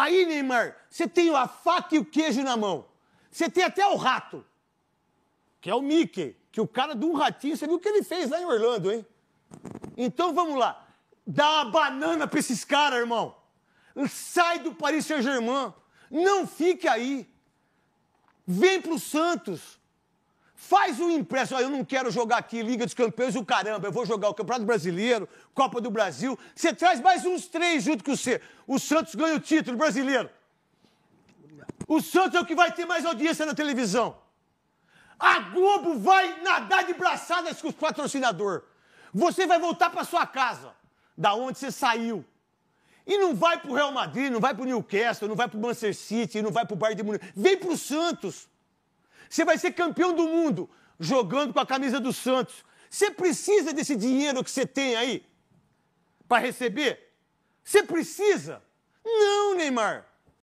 Aí, Neymar, você tem a faca e o queijo na mão. Você tem até o rato, que é o Mickey, que o cara de um ratinho, você viu o que ele fez lá em Orlando, hein? Então vamos lá. Dá a banana pra esses caras, irmão. Sai do Paris Saint-Germain. Não fique aí. Vem pro Santos. Faz um impresso. eu não quero jogar aqui Liga dos Campeões o caramba. Eu vou jogar o Campeonato Brasileiro, Copa do Brasil. Você traz mais uns três junto com você. O Santos ganha o título brasileiro. O Santos é o que vai ter mais audiência na televisão. A Globo vai nadar de braçadas com o patrocinador. Você vai voltar para sua casa, da onde você saiu. E não vai para o Real Madrid, não vai para o Newcastle, não vai para o Manchester City, não vai para o Bayern de Munique. Vem para o Santos. Você vai ser campeão do mundo jogando com a camisa do Santos. Você precisa desse dinheiro que você tem aí para receber? Você precisa? Não, Neymar.